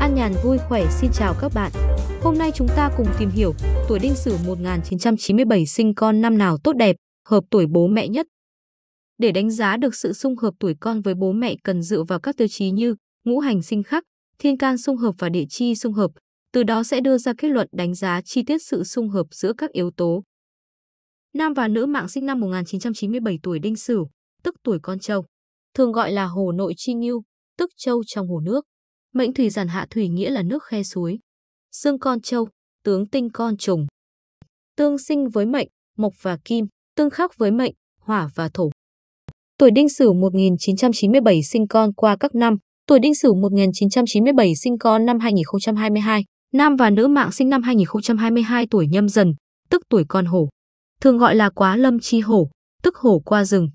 An Nhàn vui khỏe xin chào các bạn. Hôm nay chúng ta cùng tìm hiểu tuổi Đinh Sửu 1997 sinh con năm nào tốt đẹp, hợp tuổi bố mẹ nhất. Để đánh giá được sự xung hợp tuổi con với bố mẹ cần dựa vào các tiêu chí như ngũ hành sinh khắc, thiên can xung hợp và địa chi xung hợp, từ đó sẽ đưa ra kết luận đánh giá chi tiết sự xung hợp giữa các yếu tố. Nam và nữ mạng sinh năm 1997 tuổi Đinh Sửu, tức tuổi con trâu, thường gọi là hồ nội chi ngưu, tức trâu trong hồ nước. Mệnh thủy giản hạ thủy nghĩa là nước khe suối. Xương con trâu, tướng tinh con trùng. Tương sinh với mệnh, mộc và kim, tương khắc với mệnh, hỏa và thổ. Tuổi đinh sửu 1997 sinh con qua các năm, tuổi đinh sửu 1997 sinh con năm 2022, nam và nữ mạng sinh năm 2022 tuổi nhâm dần, tức tuổi con hổ. Thường gọi là quá lâm chi hổ, tức hổ qua rừng.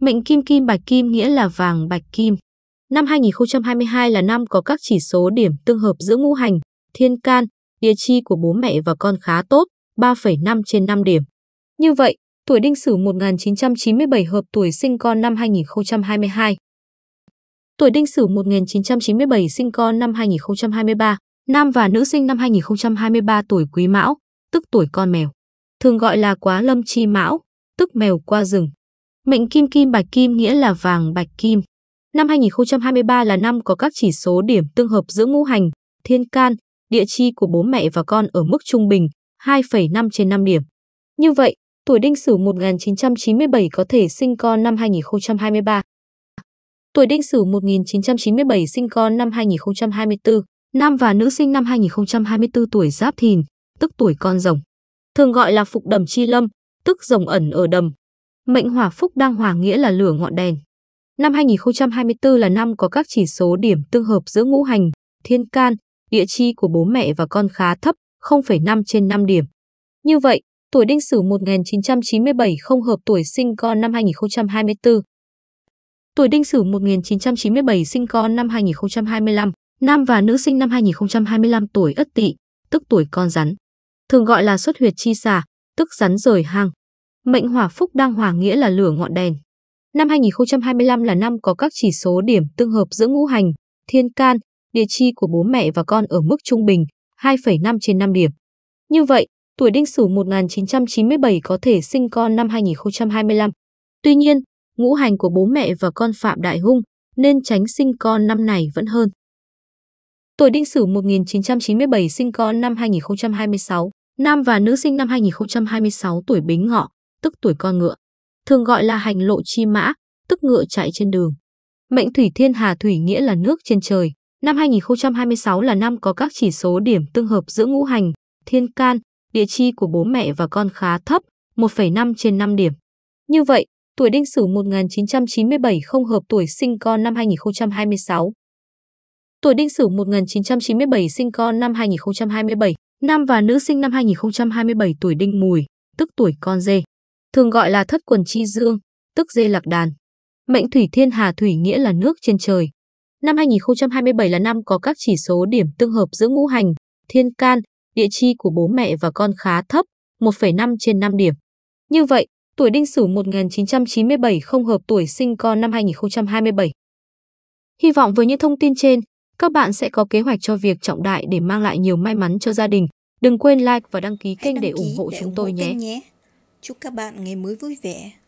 Mệnh kim kim bạch kim nghĩa là vàng bạch kim, Năm 2022 là năm có các chỉ số điểm tương hợp giữa ngũ hành, thiên can, địa chi của bố mẹ và con khá tốt, 3,5 trên 5 điểm. Như vậy, tuổi đinh sửu 1997 hợp tuổi sinh con năm 2022. Tuổi đinh sửu 1997 sinh con năm 2023, nam và nữ sinh năm 2023 tuổi quý mão, tức tuổi con mèo. Thường gọi là quá lâm chi mão, tức mèo qua rừng. Mệnh kim kim bạch kim nghĩa là vàng bạch kim. Năm 2023 là năm có các chỉ số điểm tương hợp giữa ngũ hành, thiên can, địa chi của bố mẹ và con ở mức trung bình 2,5 trên 5 điểm. Như vậy, tuổi đinh sửu 1997 có thể sinh con năm 2023. Tuổi đinh sửu 1997 sinh con năm 2024, nam và nữ sinh năm 2024 tuổi giáp thìn, tức tuổi con rồng. Thường gọi là phục đầm chi lâm, tức rồng ẩn ở đầm. Mệnh hỏa phúc đang hòa nghĩa là lửa ngọn đèn. Năm 2024 là năm có các chỉ số điểm tương hợp giữa ngũ hành, thiên can, địa chi của bố mẹ và con khá thấp, 0,5 trên 5 điểm. Như vậy, tuổi đinh sửu 1997 không hợp tuổi sinh con năm 2024. Tuổi đinh sửu 1997 sinh con năm 2025, nam và nữ sinh năm 2025 tuổi ất tỵ, tức tuổi con rắn. Thường gọi là xuất huyệt chi xà, tức rắn rời hang. Mệnh hỏa phúc đang hòa nghĩa là lửa ngọn đèn, Năm 2025 là năm có các chỉ số điểm tương hợp giữa ngũ hành, thiên can, địa chi của bố mẹ và con ở mức trung bình 2,5 trên 5 điểm. Như vậy, tuổi đinh sửu 1997 có thể sinh con năm 2025. Tuy nhiên, ngũ hành của bố mẹ và con phạm đại hung nên tránh sinh con năm này vẫn hơn. Tuổi đinh sửu 1997 sinh con năm 2026, nam và nữ sinh năm 2026 tuổi bính ngọ, tức tuổi con ngựa thường gọi là hành lộ chi mã, tức ngựa chạy trên đường. Mệnh thủy thiên hà thủy nghĩa là nước trên trời. Năm 2026 là năm có các chỉ số điểm tương hợp giữa ngũ hành, thiên can, địa chi của bố mẹ và con khá thấp, 1,5 trên 5 điểm. Như vậy, tuổi đinh sửu 1997 không hợp tuổi sinh con năm 2026. Tuổi đinh sửu 1997 sinh con năm 2027, nam và nữ sinh năm 2027 tuổi đinh mùi, tức tuổi con dê thường gọi là thất quần chi dương, tức dê lạc đàn. Mệnh thủy thiên hà thủy nghĩa là nước trên trời. Năm 2027 là năm có các chỉ số điểm tương hợp giữa ngũ hành, thiên can, địa chi của bố mẹ và con khá thấp, 1,5 trên 5 điểm. Như vậy, tuổi đinh sửu 1997 không hợp tuổi sinh con năm 2027. Hy vọng với những thông tin trên, các bạn sẽ có kế hoạch cho việc trọng đại để mang lại nhiều may mắn cho gia đình. Đừng quên like và đăng ký kênh đăng để ủng hộ để chúng ủng hộ tôi nhé. nhé. Chúc các bạn ngày mới vui vẻ.